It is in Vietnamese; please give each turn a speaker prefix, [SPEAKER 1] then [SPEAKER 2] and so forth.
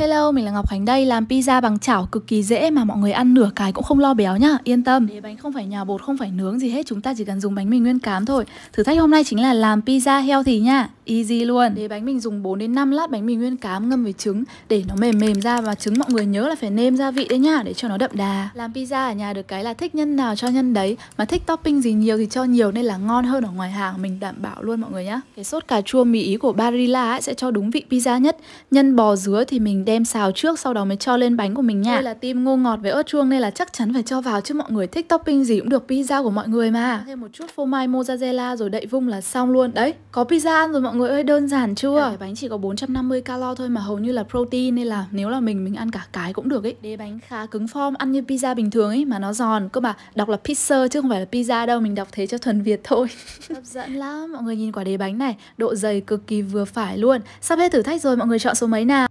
[SPEAKER 1] Hello, mình là Ngọc Khánh đây, làm pizza bằng chảo cực kỳ dễ mà mọi người ăn nửa cái cũng không lo béo nhá, yên tâm. Đế bánh không phải nhào bột, không phải nướng gì hết, chúng ta chỉ cần dùng bánh mì nguyên cám thôi. Thử thách hôm nay chính là làm pizza healthy nha easy luôn Để bánh mình dùng 4 đến 5 lát bánh mì nguyên cám ngâm với trứng Để nó mềm mềm ra và trứng mọi người nhớ là phải nêm gia vị đấy nhá Để cho nó đậm đà Làm pizza ở nhà được cái là thích nhân nào cho nhân đấy Mà thích topping gì nhiều thì cho nhiều Nên là ngon hơn ở ngoài hàng mình đảm bảo luôn mọi người nhá Cái sốt cà chua mì ý của Barilla ấy sẽ cho đúng vị pizza nhất Nhân bò dứa thì mình đem xào trước Sau đó mới cho lên bánh của mình nha Đây là tim ngô ngọt với ớt chuông Nên là chắc chắn phải cho vào chứ mọi người thích topping gì cũng được pizza của mọi người mà Thêm một chút phô mai mozzarella rồi đậy vung là xong luôn Đấy có pizza ăn rồi mọi người người ơi đơn giản chưa? Cái bánh chỉ có 450 calo thôi mà hầu như là protein nên là nếu là mình mình ăn cả cái cũng được ấy. Đế bánh khá cứng form, ăn như pizza bình thường ấy mà nó giòn. Cơ mà đọc là pizza chứ không phải là pizza đâu, mình đọc thế cho thuần Việt thôi. Hấp dẫn lắm, mọi người nhìn quả đế bánh này, độ dày cực kỳ vừa phải luôn. Sắp hết thử thách rồi mọi người chọn số mấy nào?